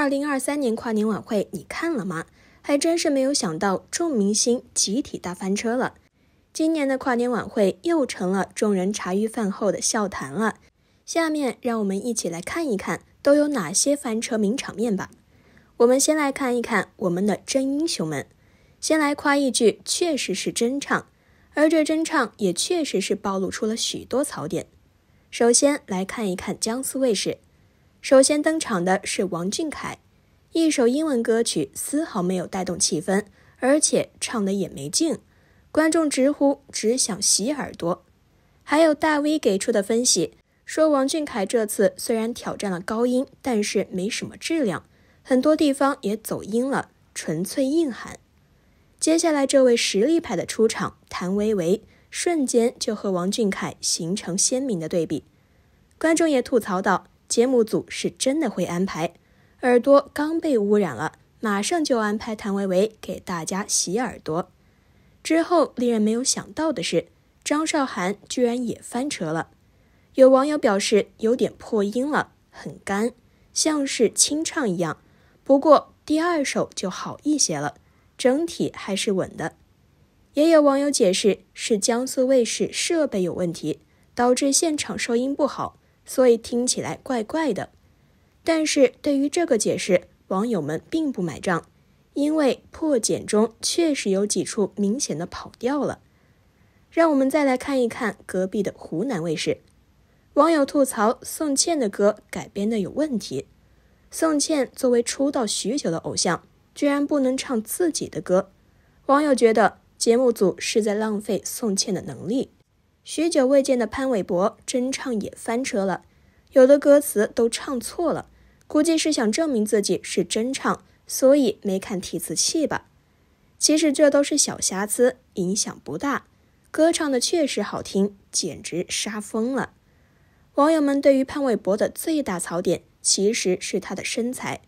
二零二三年跨年晚会你看了吗？还真是没有想到众明星集体大翻车了。今年的跨年晚会又成了众人茶余饭后的笑谈了。下面让我们一起来看一看都有哪些翻车名场面吧。我们先来看一看我们的真英雄们，先来夸一句确实是真唱，而这真唱也确实是暴露出了许多槽点。首先来看一看江苏卫视。首先登场的是王俊凯，一首英文歌曲丝毫没有带动气氛，而且唱的也没劲，观众直呼只想洗耳朵。还有大 V 给出的分析说，王俊凯这次虽然挑战了高音，但是没什么质量，很多地方也走音了，纯粹硬喊。接下来这位实力派的出场，谭维维瞬间就和王俊凯形成鲜明的对比，观众也吐槽道。节目组是真的会安排，耳朵刚被污染了，马上就安排谭维维给大家洗耳朵。之后令人没有想到的是，张韶涵居然也翻车了。有网友表示有点破音了，很干，像是清唱一样。不过第二首就好一些了，整体还是稳的。也有网友解释是江苏卫视设备有问题，导致现场收音不好。所以听起来怪怪的，但是对于这个解释，网友们并不买账，因为破茧中确实有几处明显的跑调了。让我们再来看一看隔壁的湖南卫视，网友吐槽宋茜的歌改编的有问题。宋茜作为出道许久的偶像，居然不能唱自己的歌，网友觉得节目组是在浪费宋茜的能力。许久未见的潘玮柏真唱也翻车了，有的歌词都唱错了，估计是想证明自己是真唱，所以没看提词器吧。其实这都是小瑕疵，影响不大。歌唱的确实好听，简直杀疯了。网友们对于潘玮柏的最大槽点其实是他的身材，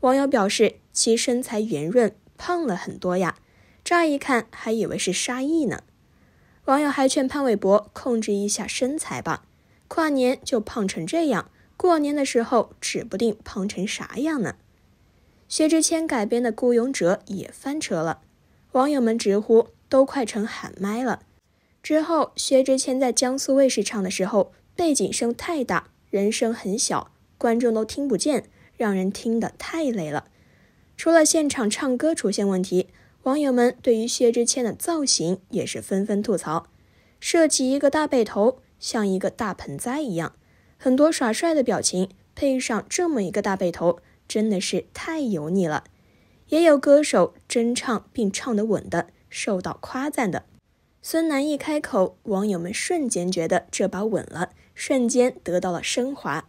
网友表示其身材圆润，胖了很多呀，乍一看还以为是沙溢呢。网友还劝潘玮柏控制一下身材吧，跨年就胖成这样，过年的时候指不定胖成啥样呢。薛之谦改编的《孤勇者》也翻车了，网友们直呼都快成喊麦了。之后薛之谦在江苏卫视唱的时候，背景声太大，人声很小，观众都听不见，让人听得太累了。除了现场唱歌出现问题。网友们对于薛之谦的造型也是纷纷吐槽，设计一个大背头，像一个大盆栽一样，很多耍帅的表情配上这么一个大背头，真的是太油腻了。也有歌手真唱并唱得稳的，受到夸赞的。孙楠一开口，网友们瞬间觉得这把稳了，瞬间得到了升华。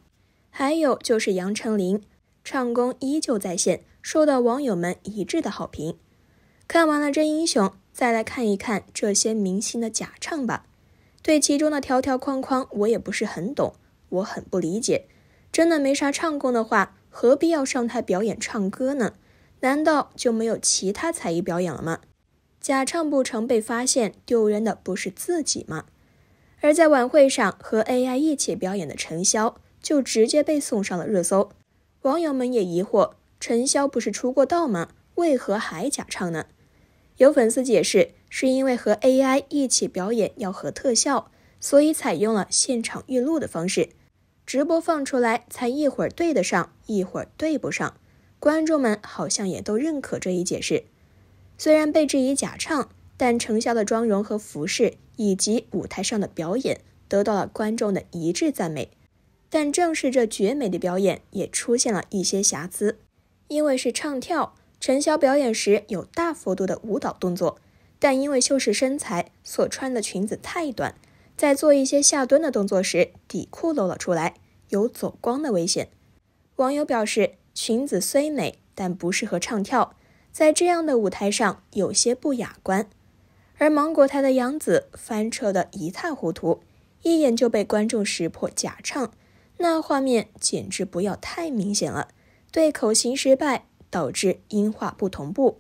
还有就是杨丞琳，唱功依旧在线，受到网友们一致的好评。看完了真英雄，再来看一看这些明星的假唱吧。对其中的条条框框，我也不是很懂，我很不理解。真的没啥唱功的话，何必要上台表演唱歌呢？难道就没有其他才艺表演了吗？假唱不成被发现，丢人的不是自己吗？而在晚会上和 AI 一起表演的陈潇，就直接被送上了热搜。网友们也疑惑：陈潇不是出过道吗？为何还假唱呢？有粉丝解释，是因为和 AI 一起表演要合特效，所以采用了现场预录的方式，直播放出来才一会儿对得上，一会儿对不上。观众们好像也都认可这一解释。虽然被质疑假唱，但程潇的妆容和服饰以及舞台上的表演得到了观众的一致赞美。但正是这绝美的表演，也出现了一些瑕疵，因为是唱跳。陈潇表演时有大幅度的舞蹈动作，但因为修饰身材所穿的裙子太短，在做一些下蹲的动作时，底裤露了出来，有走光的危险。网友表示，裙子虽美，但不适合唱跳，在这样的舞台上有些不雅观。而芒果台的杨紫翻车的一塌糊涂，一眼就被观众识破假唱，那画面简直不要太明显了，对口型失败。导致音画不同步，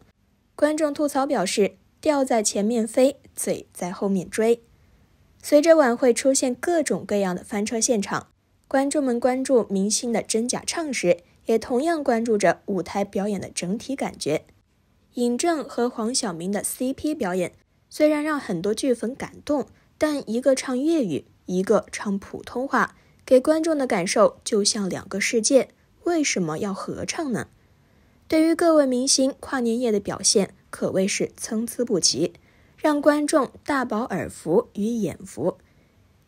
观众吐槽表示：“吊在前面飞，嘴在后面追。”随着晚会出现各种各样的翻车现场，观众们关注明星的真假唱时，也同样关注着舞台表演的整体感觉。尹正和黄晓明的 CP 表演虽然让很多剧粉感动，但一个唱粤语，一个唱普通话，给观众的感受就像两个世界。为什么要合唱呢？对于各位明星跨年夜的表现，可谓是参差不齐，让观众大饱耳福与眼福。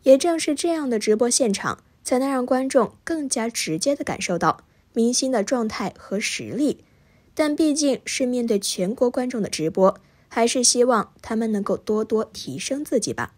也正是这样的直播现场，才能让观众更加直接的感受到明星的状态和实力。但毕竟是面对全国观众的直播，还是希望他们能够多多提升自己吧。